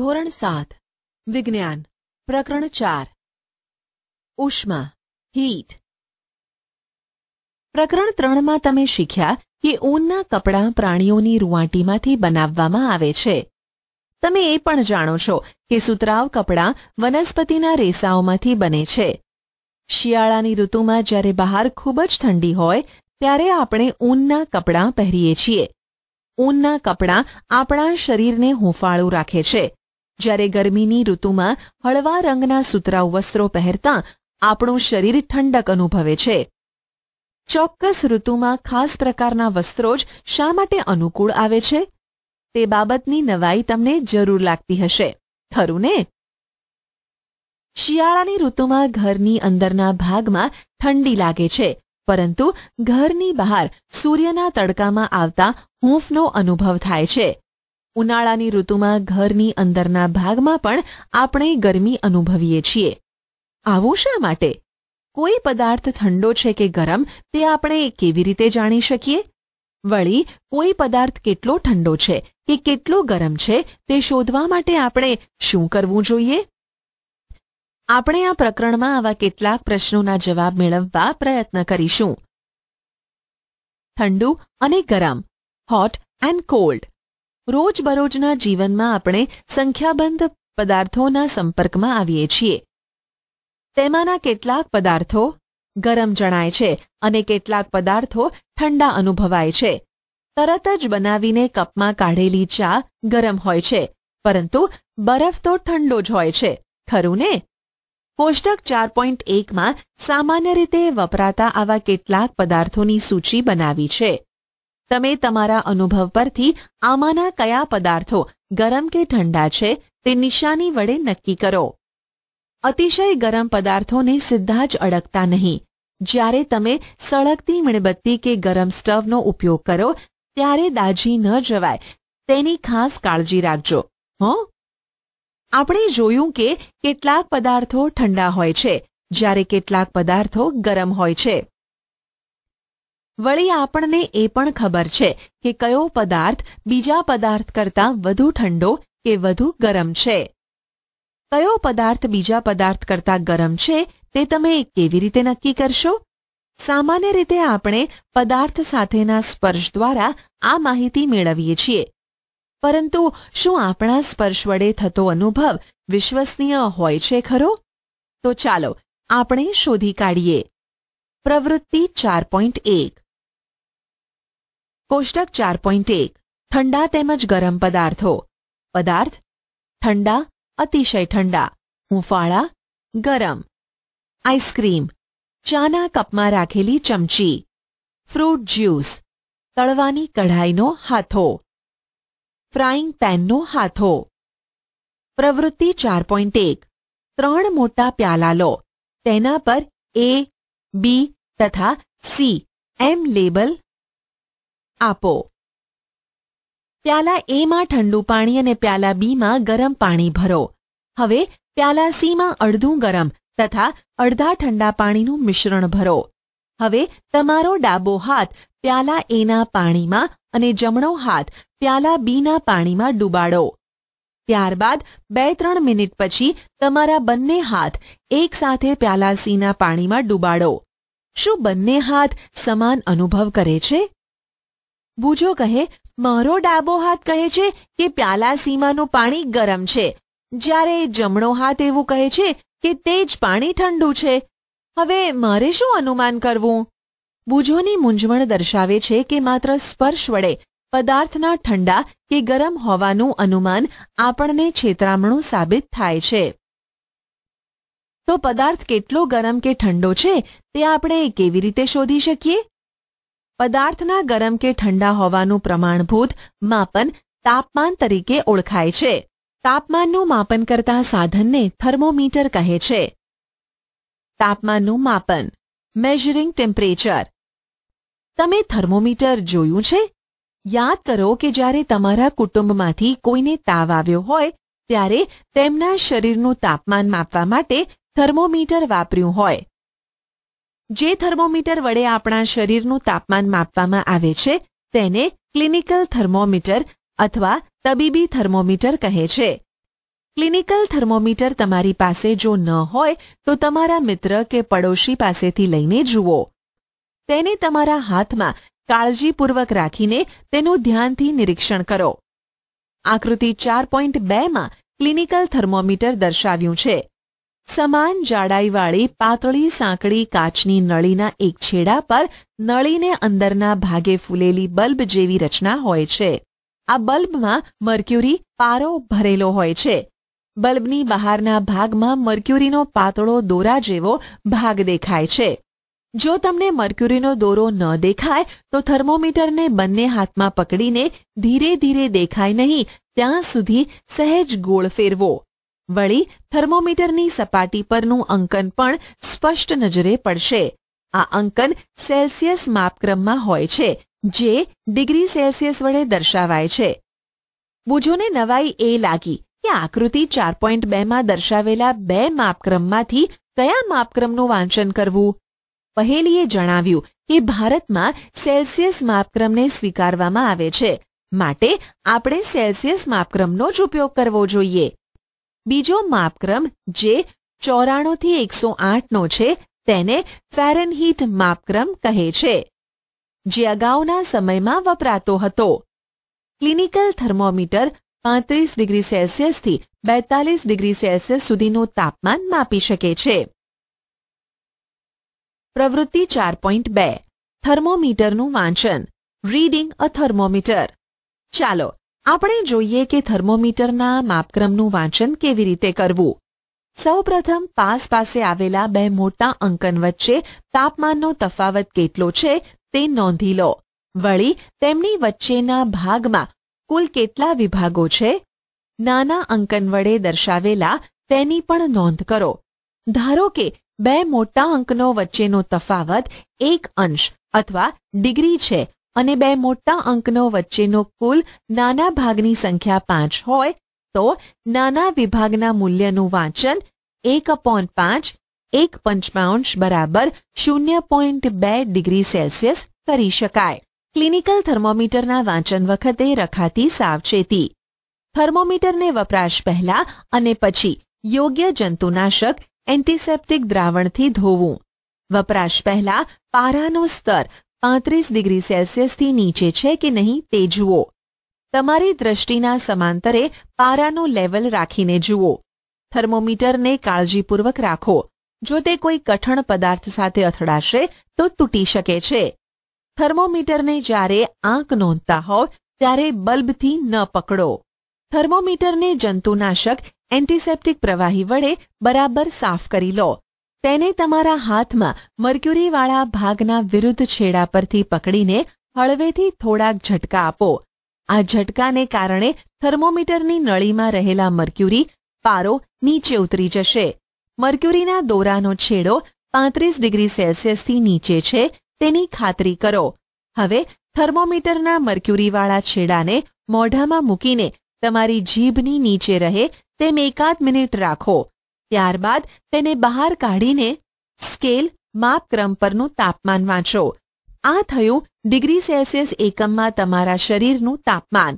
ધોરણ સાત વિજ્ઞાન પ્રકરણ ચાર ઉષ્મા હીટ પ્રકરણ ત્રણમાં તમે શીખ્યા કે ઊનના કપડાં પ્રાણીઓની રૂવાટીમાંથી બનાવવામાં આવે છે તમે એ પણ જાણો છો કે સુતરાવ કપડાં વનસ્પતિના રેસાઓમાંથી બને છે શિયાળાની ઋતુમાં જ્યારે બહાર ખૂબ જ ઠંડી હોય ત્યારે આપણે ઊનના કપડાં પહેરીએ છીએ ઊનના કપડાં આપણા શરીરને હુંફાળું રાખે છે જ્યારે ગરમીની ઋતુમાં હળવા રંગના સુતરાઉ વસ્ત્રો પહેરતા આપણું શરીર ઠંડક અનુભવે છે ચોક્કસ ઋતુમાં ખાસ પ્રકારના વસ્ત્રો જ શા માટે અનુકૂળ આવે છે તે બાબતની નવાઈ તમને જરૂર લાગતી હશે ખરું ને શિયાળાની ઋતુમાં ઘરની અંદરના ભાગમાં ઠંડી લાગે છે પરંતુ ઘરની બહાર સૂર્યના તડકામાં આવતા હૂંફનો અનુભવ થાય છે ઉનાળાની ઋતુમાં ઘરની અંદરના ભાગમાં પણ આપણે ગરમી અનુભવીએ છીએ આવું શા માટે કોઈ પદાર્થ ઠંડો છે કે ગરમ તે આપણે કેવી રીતે જાણી શકીએ વળી કોઈ પદાર્થ કેટલો ઠંડો છે કે કેટલો ગરમ છે તે શોધવા માટે આપણે શું કરવું જોઈએ આપણે આ પ્રકરણમાં આવા કેટલાક પ્રશ્નોના જવાબ મેળવવા પ્રયત્ન કરીશું ઠંડુ અને ગરમ હોટ એન્ડ કોલ્ડ રોજબરોજના જીવનમાં આપણે સંખ્યાબંધ પદાર્થોના સંપર્કમાં આવીએ છીએ તેમાંના કેટલાક પદાર્થો ગરમ જણાય છે અને કેટલાક પદાર્થો ઠંડા અનુભવાય છે તરત જ બનાવીને કપમાં કાઢેલી ચા ગરમ હોય છે પરંતુ બરફ તો ઠંડો જ હોય છે ખરું ને કોષ્ટક ચાર પોઈન્ટ એકમાં સામાન્ય રીતે વપરાતા આવા કેટલાક પદાર્થોની સૂચિ બનાવી છે તમે તમારા અનુભવ પરથી આમાંના કયા પદાર્થો ગરમ કે ઠંડા છે તે નિશાની વડે નક્કી કરો અતિશય ગરમ પદાર્થોને સીધા જ અડકતા નહીં જ્યારે તમે સળગતી મીણબત્તી કે ગરમ સ્ટવનો ઉપયોગ કરો ત્યારે દાજી ન જવાય તેની ખાસ કાળજી રાખજો હં આપણે જોયું કે કેટલાક પદાર્થો ઠંડા હોય છે જ્યારે કેટલાક પદાર્થો ગરમ હોય છે વળી આપણને એ પણ ખબર છે કે કયો પદાર્થ બીજા પદાર્થ કરતાં વધુ ઠંડો કે વધુ ગરમ છે કયો પદાર્થ બીજા પદાર્થ કરતાં ગરમ છે તે તમે કેવી રીતે નક્કી કરશો સામાન્ય રીતે આપણે પદાર્થ સાથેના સ્પર્શ દ્વારા આ માહિતી મેળવીએ છીએ પરંતુ શું આપણા સ્પર્શ વડે થતો અનુભવ વિશ્વસનીય હોય છે ખરો તો ચાલો આપણે શોધી કાઢીએ પ્રવૃત્તિ ચાર પોઈન્ટ એક કોષ્ટક ચાર પોઈન્ટ એક ઠંડા તેમજ ગરમ પદાર્થો પદાર્થ ઠંડા અતિશય ઠંડા હુંફાળા ગરમ આઈસ્ક્રીમ ચાના કપમાં રાખેલી ચમચી ફ્રૂટ જ્યુસ તળવાની કઢાઈનો હાથો ફ્રાઈંગ પેનનો હાથો પ્રવૃત્તિ ચાર પોઈન્ટ એક ત્રણ મોટા પ્યાલા લો તેના પર એ બી તથા સી એમ લેબલ આપો પ્યાલા એમાં ઠંડુ પાણી અને પ્યાલા બીમાં ગરમ પાણી ભરો હવે પ્યાલા સીમાં અડધું ગરમ તથા અડધા ઠંડા પાણીનું મિશ્રણ ભરો હવે તમારો ડાબો હાથ પ્યાલા એના પાણીમાં અને જમણો હાથ પ્યાલા બીના પાણીમાં ડૂબાડો ત્યારબાદ બે ત્રણ મિનિટ પછી તમારા બંને હાથ એકસાથે પ્યાલા સીના પાણીમાં ડૂબાડો શું બંને હાથ સમાન અનુભવ કરે છે બુજો કહે મારો ડાબો હાથ કહે છે કે પ્યાલા સીમાનું પાણી ગરમ છે જ્યારે જમણો હાથ એવું કહે છે કે તે જ પાણી ઠંડુ છે હવે મારે શું અનુમાન કરવું બુજોની મૂંઝવણ દર્શાવે છે કે માત્ર સ્પર્શ વડે પદાર્થના ઠંડા કે ગરમ હોવાનું અનુમાન આપણને છેતરામણું સાબિત થાય છે તો પદાર્થ કેટલો ગરમ કે ઠંડો છે તે આપણે કેવી રીતે શોધી શકીએ પદાર્થના ગરમ કે ઠંડા હોવાનું પ્રમાણભૂત માપન તાપમાન તરીકે ઓળખાય છે તાપમાનનું માપન કરતા સાધનને થર્મોમીટર કહે છે તાપમાનનું માપન મેઝરિંગ ટેમ્પરેચર તમે થર્મોમીટર જોયું છે યાદ કરો કે જ્યારે તમારા કુટુંબમાંથી કોઈને તાવ આવ્યો હોય ત્યારે તેમના શરીરનું તાપમાન માપવા માટે થર્મોમીટર વાપર્યું હોય જે થર્મોમીટર વડે આપણા શરીરનું તાપમાન માપવામાં આવે છે તેને ક્લિનિકલ થર્મોમીટર અથવા તબીબી થર્મોમીટર કહે છે ક્લિનિકલ થર્મોમીટર તમારી પાસે જો ન હોય તો તમારા મિત્ર કે પડોશી પાસેથી લઈને જુઓ તેને તમારા હાથમાં કાળજીપૂર્વક રાખીને તેનું ધ્યાનથી નિરીક્ષણ કરો આકૃતિ ચાર પોઈન્ટ બેમાં ક્લિનિકલ થર્મોમીટર દર્શાવ્યું છે સમાન જાડાઈવાળી પાતળી સાંકડી કાચની નળીના એક છેડા પર નળીને અંદરના ભાગે ફૂલેલી બલ્બ જેવી રચના હોય છે આ બલ્બમાં મર્ક્યુરી પારો ભરેલો હોય છે બલ્બની બહારના ભાગમાં મર્ક્યુરીનો પાતળો દોરા જેવો ભાગ દેખાય છે જો તમને મર્ક્યુરીનો દોરો ન દેખાય તો થર્મોમીટરને બંને હાથમાં પકડીને ધીરે ધીરે દેખાય નહીં ત્યાં સુધી સહેજ ગોળ ફેરવો વળી થર્મોમીટરની સપાટી પરનું અંકન પણ સ્પષ્ટ નજરે પડશે આ અંકન સેલ્સિયસ માપક્રમમાં હોય છે જે ડિગ્રી સેલ્સિયસ વડે દર્શાવાય છે બુજોને નવાઈ એ લાગી કે આકૃતિ ચાર પોઈન્ટ બેમાં દર્શાવેલા બે માપક્રમમાંથી કયા માપક્રમનું વાંચન કરવું પહેલીએ જણાવ્યું કે ભારતમાં સેલ્સિયસ માપક્રમને સ્વીકારવામાં આવે છે માટે આપણે સેલ્સિયસ માપક્રમનો જ ઉપયોગ કરવો જોઈએ બીજો માપક્રમ જે ચોરાણુંથી એકસો આઠનો છે તેને ફેરનહીટ માપક્રમ કહે છે જે અગાઉના સમયમાં વપરાતો હતો ક્લિનિકલ થર્મોમીટર પાંત્રીસ ડિગ્રી સેલ્સિયસથી બેતાલીસ ડિગ્રી સેલ્સિયસ સુધીનું તાપમાન માપી શકે છે પ્રવૃત્તિ ચાર પોઈન્ટ બે થર્મોમીટરનું વાંચન રીડિંગ અ થર્મોમીટર ચાલો આપણે જોઈએ કે થર્મોમીટરના માપક્રમનું વાંચન કેવી રીતે કરવું સૌપ્રથમ પાસ પાસે આવેલા બે મોટા અંકન વચ્ચે તાપમાનનો તફાવત કેટલો છે તે નોંધી લો વળી તેમની વચ્ચેના ભાગમાં કુલ કેટલા વિભાગો છે નાના અંકન વડે દર્શાવેલા તેની પણ નોંધ કરો ધારો કે બે મોટા અંકનો વચ્ચેનો તફાવત એક અંશ અથવા ડિગ્રી છે અને બે મોટા અંકનો વચ્ચેનો કુલ નાના ભાગની સંખ્યા પાંચ હોય તો નાના વિભાગના મૂલ્યનું વાંચન એક અપોન પાંચ એક પંચમાંશ બરાબર શૂન્ય પોઈન્ટ બે ડિગ્રી સેલ્સિયસ કરી શકાય ક્લિનિકલ થર્મોમીટરના વાંચન વખતે રખાતી સાવચેતી થર્મોમીટરને વપરાશ પહેલા અને પછી યોગ્ય જંતુનાશક એન્ટિસેપ્ટિક દ્રાવણથી ધોવું વપરાશ પહેલા પારાનું સ્તર પાંત્રીસ ડિગ્રી સેલ્સિયસથી નીચે છે કે નહીં તે જુઓ તમારી દ્રષ્ટિના સમાંતરે પારાનું લેવલ રાખીને જુઓ થર્મોમીટરને કાળજીપૂર્વક રાખો જો તે કોઈ કઠણ પદાર્થ સાથે અથડાશે તો તૂટી શકે છે થર્મોમીટરને જ્યારે આંક નોંધતા હોવ ત્યારે બલ્બથી ન પકડો થર્મોમીટરને જંતુનાશક એન્ટિસેપ્ટિક પ્રવાહી વડે બરાબર સાફ કરી લો તેને તમારા હાથમાં મર્ક્યુરીવાળા ભાગના વિરુદ્ધ છેડા પરથી પકડીને હળવેથી થોડાક ઝટકા આપો આ ઝટકાને કારણે થર્મોમીટરની નળીમાં રહેલા મર્ક્યુરી પારો નીચે ઉતરી જશે મર્ક્યુરીના દોરાનો છેડો પાંત્રીસ ડિગ્રી સેલ્સિયસથી નીચે છે તેની ખાતરી કરો હવે થર્મોમીટરના મર્ક્યુરીવાળા છેડાને મોઢામાં મૂકીને તમારી જીભની નીચે રહે તેમ એકાદ મિનિટ રાખો ત્યારબાદ તેને બહાર કાઢીને સ્કેલ માપક્રમ પરનું તાપમાન વાંચો આ થયું ડિગ્રી સેલ્સિયસ એકમમાં તમારા શરીરનું તાપમાન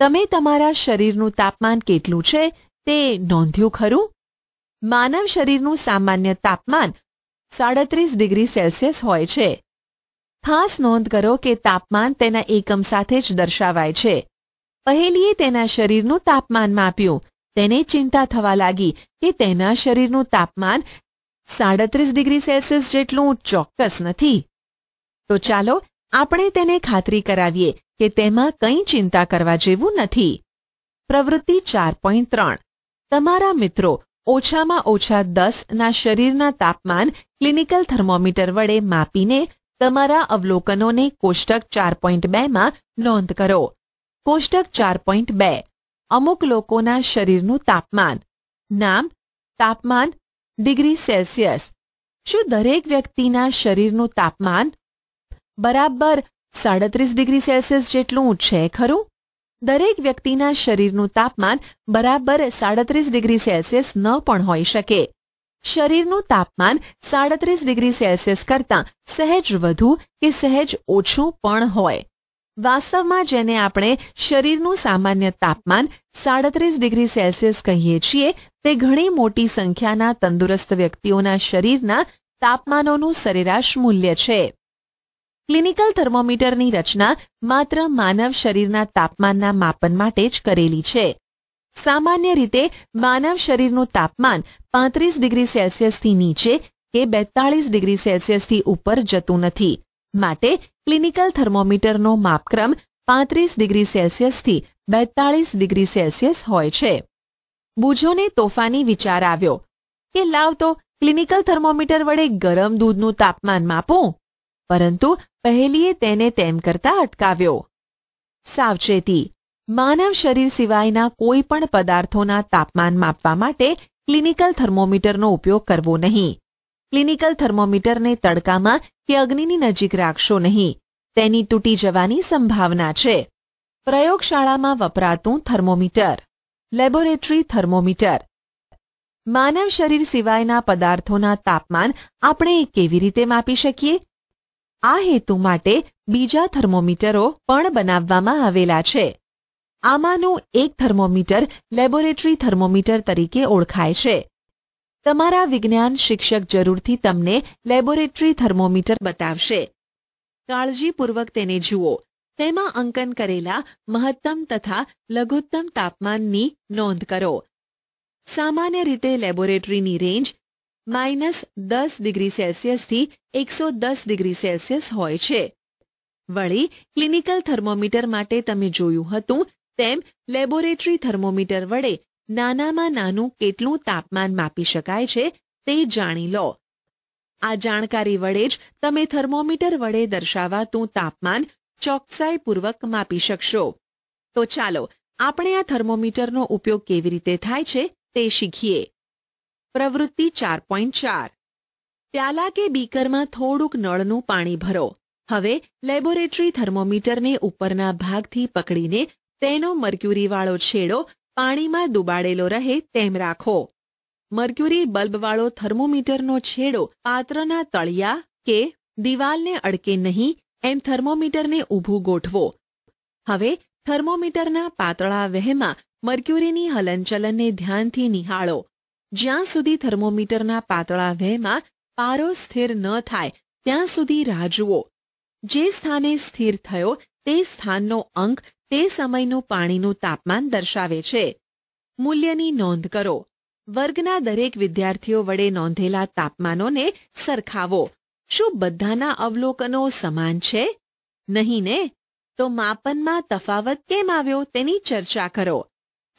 તમે તમારા શરીરનું તાપમાન કેટલું છે તે નોંધ્યું ખરું માનવ શરીરનું સામાન્ય તાપમાન સાડત્રીસ ડિગ્રી સેલ્સિયસ હોય છે ખાસ નોંધ કરો કે તાપમાન તેના એકમ સાથે જ દર્શાવાય છે પહેલીએ તેના શરીરનું તાપમાન માપ્યું તેને ચિંતા થવા લાગી કે તેના શરીરનું તાપમાન સાડત્રીસ ડિગ્રી સેલ્સિયસ જેટલું ચોક્કસ નથી તો ચાલો આપણે તેને ખાતરી કરાવીએ કે તેમાં કંઈ ચિંતા કરવા જેવું નથી પ્રવૃત્તિ ચાર પોઈન્ટ ત્રણ તમારા મિત્રો ઓછામાં ઓછા દસના શરીરના તાપમાન ક્લિનિકલ થર્મોમીટર વડે માપીને તમારા અવલોકનોને કોષ્ટક ચાર પોઈન્ટ બેમાં નોંધ કરો કોષ્ટક ચાર પોઈન્ટ બે અમુક લોકોના શરીરનું તાપમાન નામ તાપમાન ડિગ્રી સેલ્સિયસ શું દરેક વ્યક્તિના શરીરનું તાપમાન બરાબર સાડત્રીસ ડિગ્રી સેલ્સિયસ જેટલું છે ખરું દરેક વ્યક્તિના શરીરનું તાપમાન બરાબર સાડત્રીસ ડિગ્રી સેલ્સિયસ ન પણ હોઈ શકે શરીરનું તાપમાન સાડત્રીસ ડિગ્રી સેલ્સિયસ કરતાં સહેજ વધુ કે સહેજ ઓછું પણ હોય વાસ્તવમાં જેને આપણે શરીરનું સામાન્ય તાપમાન સાડત્રીસ ડિગ્રી સેલ્સિયસ કહીએ છીએ તે ઘણી મોટી સંખ્યાના તંદુરસ્ત વ્યક્તિઓના શરીરના તાપમાનોનું સરેરાશ મૂલ્ય છે ક્લિનિકલ થર્મોમીટરની રચના માત્ર માનવ શરીરના તાપમાનના માપન માટે જ કરેલી છે સામાન્ય રીતે માનવ શરીરનું તાપમાન પાંત્રીસ ડિગ્રી સેલ્સિયસથી નીચે કે બેતાળીસ ડિગ્રી સેલ્સિયસથી ઉપર જતું નથી માટે ક્લિનિકલ થર્મોમીટરનો માપક્રમ પાંત્રીસ ડિગ્રી સેલ્સિયસથી બેતાળીસ ડિગ્રી સેલ્સિયસ હોય છે બુજોને તોફાની વિચાર આવ્યો કે લાવ તો ક્લિનિકલ થર્મોમીટર વડે ગરમ દૂધનું તાપમાન માપું પરંતુ પહેલીએ તેને તેમ કરતા અટકાવ્યો સાવચેતી માનવ શરીર સિવાયના કોઈ પણ પદાર્થોના તાપમાન માપવા માટે ક્લિનિકલ થર્મોમીટરનો ઉપયોગ કરવો નહીં ક્લિનિકલ થર્મોમીટરને તડકામાં કે અગ્નિની નજીક રાખશો નહીં તેની તૂટી જવાની સંભાવના છે પ્રયોગશાળામાં વપરાતું થર્મોમીટર લેબોરેટરી થર્મોમીટર માનવ શરીર સિવાયના પદાર્થોના તાપમાન આપણે કેવી રીતે માપી શકીએ આ હેતુ માટે બીજા થર્મોમીટરો પણ બનાવવામાં આવેલા છે આમાંનું એક થર્મોમીટર લેબોરેટરી થર્મોમીટર તરીકે ઓળખાય છે તમારા વિજ્ઞાન શિક્ષક જરૂરથી તમને લેબોરેટરી થર્મોમીટર બતાવશે કાળજીપૂર્વક તેને જુઓ તેમાં અંકન કરેલા મહત્તમ તથા લઘુત્તમ તાપમાનની નોંધ કરો સામાન્ય રીતે લેબોરેટરીની રેન્જ માઇનસ દસ ડિગ્રી સેલ્સિયસથી એકસો દસ ડિગ્રી સેલ્સિયસ હોય છે વળી ક્લિનિકલ થર્મોમીટર માટે તમે જોયું હતું તેમ લેબોરેટરી થર્મોમીટર વડે નાનામાં નાનું કેટલું તાપમાન માપી શકાય છે તે જાણી લો આ જાણકારી વડે જ તમે થર્મોમીટર વડે દર્શાવાતું તાપમાન ચોકસાઈપૂર્વક માપી શકશો તો ચાલો આપણે આ થર્મોમીટરનો ઉપયોગ કેવી રીતે થાય છે તે શીખીએ પ્રવૃત્તિ ચાર પોઈન્ટ ચાર પ્યાલા કે બીકરમાં થોડુંક નળનું પાણી ભરો હવે લેબોરેટરી થર્મોમીટરને ઉપરના ભાગથી પકડીને તેનો મર્ક્યુરીવાળો છેડો પાણીમાં દુબાડેલો રહે તેમ રાખો મર્ક્યુરી બલ્બવાળો થર્મોમીટરનો છેડો પાત્રના તળિયા કે દિવાલને અડકે નહીં એમ થર્મોમીટરને ઊભું ગોઠવો હવે થર્મોમીટરના પાતળા વહેમાં મર્ક્યુરીની હલનચલનને ધ્યાનથી નિહાળો જ્યાં સુધી થર્મોમીટરના પાતળા વહેમાં પારો સ્થિર ન થાય ત્યાં સુધી રાહ જુઓ જે સ્થાને સ્થિર થયો તે સ્થાનનો અંક તે સમયનું પાણીનું તાપમાન દર્શાવે છે મૂલ્યની નોંધ કરો વર્ગના દરેક વિદ્યાર્થીઓ વડે નોંધેલા તાપમાનોને સરખાવો શું બધાના અવલોકનો સમાન છે નહીં ને તો માપનમાં તફાવત કેમ આવ્યો તેની ચર્ચા કરો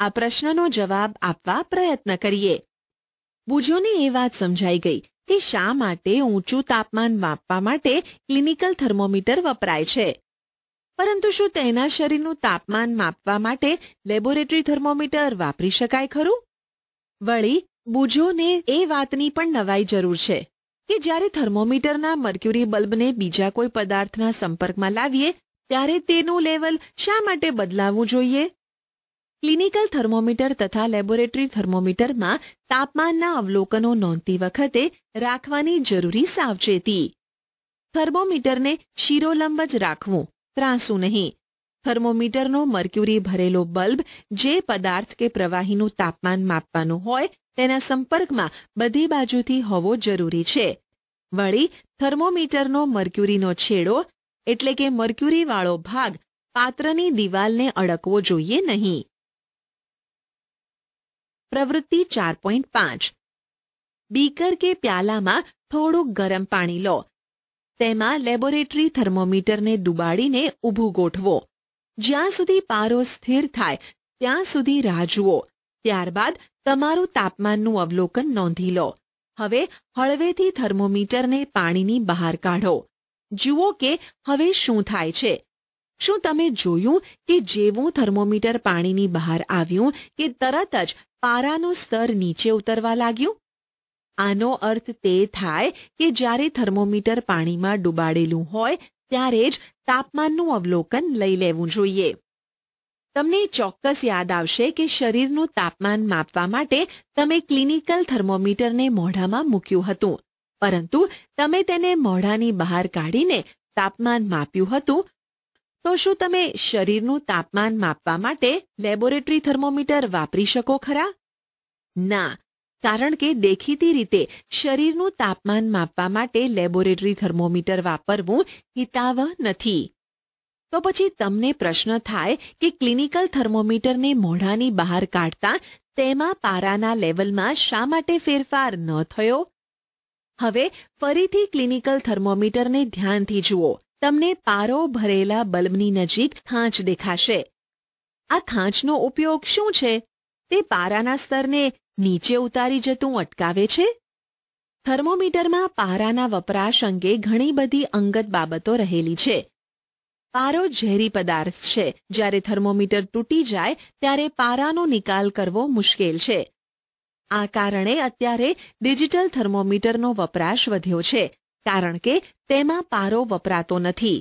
આ પ્રશ્નનો જવાબ આપવા પ્રયત્ન કરીએ બુજોને એ વાત સમજાઈ ગઈ કે શા માટે ઊંચું તાપમાન માપવા માટે ક્લિનિકલ થર્મોમીટર વપરાય છે પરંતુ શું તેના શરીરનું તાપમાન માપવા માટે લેબોરેટરી થર્મોમીટર વાપરી શકાય ખરું વળી બુજોને એ વાતની પણ નવાઈ જરૂર છે કે જ્યારે થર્મોમીટરના મર્ક્યુરી બલ્બને બીજા કોઈ પદાર્થના સંપર્કમાં લાવીએ ત્યારે તેનું લેવલ શા માટે બદલાવવું જોઈએ ક્લિનિકલ થર્મોમીટર તથા લેબોરેટરી થર્મોમીટરમાં તાપમાનના અવલોકનો નોંધતી વખતે રાખવાની જરૂરી સાવચેતી થર્મોમીટરને શિરોલંબ જ રાખવું ત્રાંસુ નહીં થર્મોમીટરનો મર્ક્યુરી ભરેલો બલ્બ જે પદાર્થ કે પ્રવાહીનું તાપમાન માપવાનું હોય તેના સંપર્કમાં બધી બાજુથી હોવો જરૂરી છે વળી થર્મોમીટરનો મર્ક્યુરીનો છેડો એટલે કે મર્ક્યુરીવાળો ભાગ પાત્રની દિવાલને અડકવો જોઈએ નહીં પ્રવૃત્તિ ચાર પોઈન્ટ પાંચ બીકર કે પ્યાલામાં થોડુંક ગરમ પાણી લો તેમાં લેબોરેટરી થર્મોમીટરને ડુબાડીને ઊભું ગોઠવો જ્યાં સુધી પારો સ્થિર થાય ત્યાં સુધી રાહ જુઓ ત્યારબાદ તમારું તાપમાનનું અવલોકન નોંધી લો હવે હળવેથી થર્મોમીટરને પાણીની બહાર કાઢો જુઓ કે હવે શું થાય છે શું તમે જોયું કે જેવું થર્મોમીટર પાણીની બહાર આવ્યું કે તરત જ પારાનું સ્તર નીચે ઉતરવા લાગ્યું આનો અર્થ તે થાય કે જ્યારે થર્મોમીટર પાણીમાં ડૂબાડેલું હોય ત્યારે જ તાપમાનનું અવલોકન લઈ લેવું જોઈએ તમને ચોક્કસ યાદ આવશે કે શરીરનું તાપમાન માપવા માટે તમે ક્લિનિકલ થર્મોમીટરને મોઢામાં મૂક્યું હતું પરંતુ તમે તેને મોઢાની બહાર કાઢીને તાપમાન માપ્યું હતું તો શું તમે શરીરનું તાપમાન માપવા માટે લેબોરેટરી થર્મોમીટર વાપરી શકો ખરા ના કારણ કે દેખીતી રીતે શરીરનું તાપમાન માપવા માટે લેબોરેટરી થર્મોમીટર વાપરવું હિતાવહ નથી તો પછી તમને પ્રશ્ન થાય કે ક્લિનિકલ થર્મોમીટરને મોઢાની બહાર કાઢતા તેમાં પારાના લેવલમાં શા માટે ફેરફાર ન થયો હવે ફરીથી ક્લિનિકલ થર્મોમીટરને ધ્યાનથી જુઓ તમને પારો ભરેલા બલ્બની નજીક ખાંચ દેખાશે આ ખાંચનો ઉપયોગ શું છે તે પારાના સ્તરને નીચે ઉતારી જતું અટકાવે છે થર્મોમીટરમાં પારાના વપરાશ અંગે ઘણી બધી અંગત બાબતો રહેલી છે પારો ઝેરી પદાર્થ છે જ્યારે થર્મોમીટર તૂટી જાય ત્યારે પારાનો નિકાલ કરવો મુશ્કેલ છે આ કારણે અત્યારે ડિજિટલ થર્મોમીટરનો વપરાશ વધ્યો છે કારણ કે તેમાં પારો વપરાતો નથી